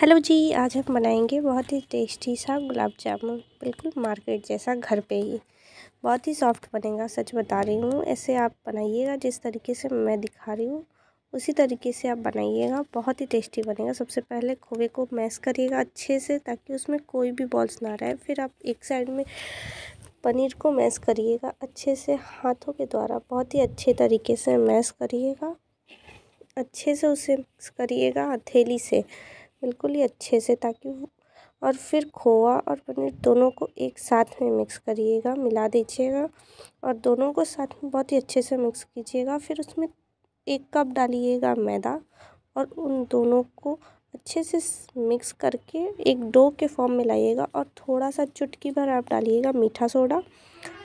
hello जी आज हम बनाएंगे बहुत ही टेस्टी सा गुलाब जामुन बिल्कुल मार्केट जैसा घर पे ही बहुत ही सॉफ्ट बनेगा सच बता रही हूँ ऐसे आप बनाइएगा जिस तरीके से मैं दिखा रही हूँ उसी तरीके से आप बनाइएगा बहुत ही टेस्टी बनेगा सबसे पहले खोए को मैश करिएगा अच्छे से ताकि उसमें कोई भी बॉल्स ना रहे फिर आप एक साइड में पनीर को मैश करिएगा अच्छे से हाथों के द्वारा बहुत ही अच्छे तरीके से मैश करिएगा अच्छे से उसे मिक्स करिएगा हथेली से बिल्कुल ही अच्छे से ताकि और फिर खोआ और पनीर दोनों को एक साथ में मिक्स करिएगा मिला दीजिएगा और दोनों को साथ में बहुत ही अच्छे से मिक्स कीजिएगा फिर उसमें एक कप डालिएगा मैदा और उन दोनों को अच्छे से मिक्स करके एक डो के फॉर्म में लाइएगा और थोड़ा सा चुटकी भर आप डालिएगा मीठा सोडा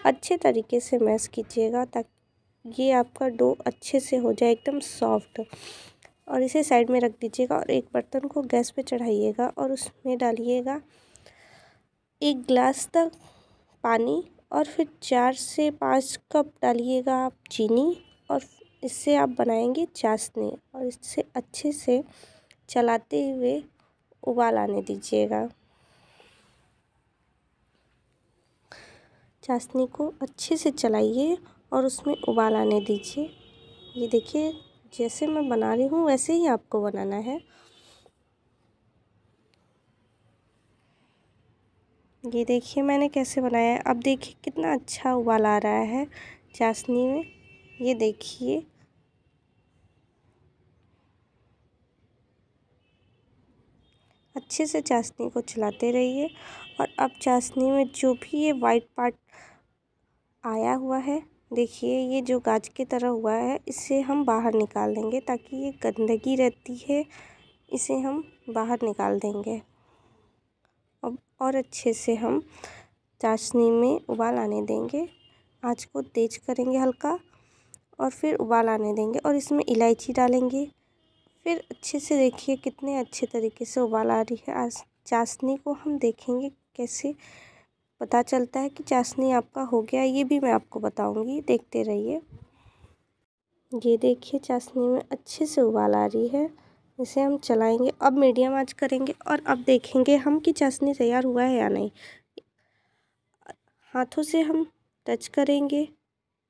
अच्छे तरीके से मैश कीजिएगा ताकि ये आपका डो अच्छे से हो जाए एकदम सॉफ्ट और इसे साइड में रख दीजिएगा और एक बर्तन को गैस पे चढ़ाइएगा और उसमें डालिएगा एक गिलास तक पानी और फिर चार से पाँच कप डालिएगा आप चीनी और इससे आप बनाएंगे चाशनी और इससे अच्छे से चलाते हुए उबाल आने दीजिएगा चाशनी को अच्छे से चलाइए और उसमें उबाल आने दीजिए ये देखिए जैसे मैं बना रही हूँ वैसे ही आपको बनाना है ये देखिए मैंने कैसे बनाया है अब देखिए कितना अच्छा उबाल आ रहा है चाशनी में ये देखिए अच्छे से चाशनी को चलाते रहिए और अब चाशनी में जो भी ये वाइट पार्ट आया हुआ है देखिए ये जो गाज की तरह हुआ है इसे हम बाहर निकाल देंगे ताकि ये गंदगी रहती है इसे हम बाहर निकाल देंगे अब और अच्छे से हम चाशनी में उबाल आने देंगे आँच को तेज करेंगे हल्का और फिर उबाल आने देंगे और इसमें इलायची डालेंगे फिर अच्छे से देखिए कितने अच्छे तरीके से उबाल आ रही है चाशनी को हम देखेंगे कैसे पता चलता है कि चाशनी आपका हो गया ये भी मैं आपको बताऊंगी देखते रहिए ये देखिए चाशनी में अच्छे से उबाल आ रही है इसे हम चलाएंगे अब मीडियम आंच करेंगे और अब देखेंगे हम कि चाशनी तैयार हुआ है या नहीं हाथों से हम टच करेंगे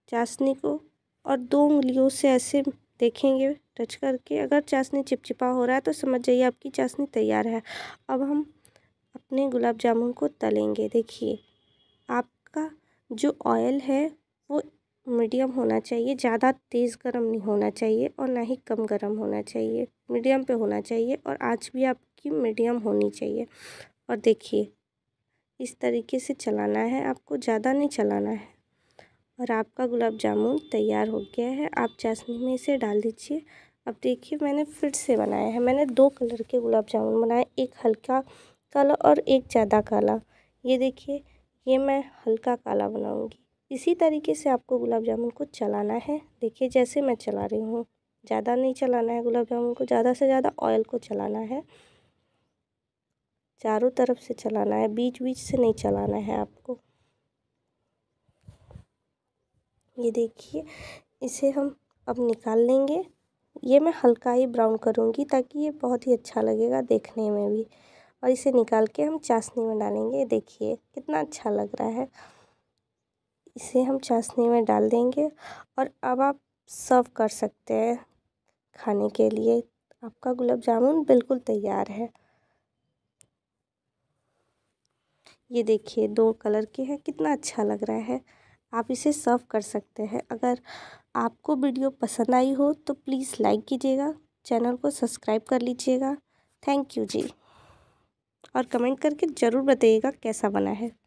चाशनी को और दो उंगलियों से ऐसे देखेंगे टच करके अगर चाशनी चिपचिपा हो रहा है तो समझ जाइए आपकी चाशनी तैयार है अब हम अपने गुलाब जामुन को तलेंगे देखिए आपका जो ऑयल है वो मीडियम होना चाहिए ज़्यादा तेज़ गर्म नहीं होना चाहिए और ना ही कम गर्म होना चाहिए मीडियम पे होना चाहिए और आज भी आपकी मीडियम होनी चाहिए और देखिए इस तरीके से चलाना है आपको ज़्यादा नहीं चलाना है और आपका गुलाब जामुन तैयार हो गया है आप चाशनी में इसे डाल दीजिए अब देखिए मैंने फिर से बनाया है मैंने दो कलर के गुलाब जामुन बनाए एक हल्का काला और एक ज़्यादा काला ये देखिए ये मैं हल्का काला बनाऊंगी इसी तरीके से आपको गुलाब जामुन को चलाना है देखिए जैसे मैं चला रही हूँ ज़्यादा नहीं चलाना है गुलाब जामुन को ज़्यादा से ज़्यादा ऑयल को चलाना है चारों तरफ से चलाना है बीच बीच से नहीं चलाना है आपको ये देखिए इसे हम अब निकाल लेंगे ये मैं हल्का ही ब्राउन करूँगी ताकि ये बहुत ही अच्छा लगेगा देखने में भी और इसे निकाल के हम चाशनी में डालेंगे देखिए कितना अच्छा लग रहा है इसे हम चाशनी में डाल देंगे और अब आप सर्व कर सकते हैं खाने के लिए आपका गुलाब जामुन बिल्कुल तैयार है ये देखिए दो कलर के हैं कितना अच्छा लग रहा है आप इसे सर्व कर सकते हैं अगर आपको वीडियो पसंद आई हो तो प्लीज़ लाइक कीजिएगा चैनल को सब्सक्राइब कर लीजिएगा थैंक यू जी और कमेंट करके ज़रूर बताइएगा कैसा बना है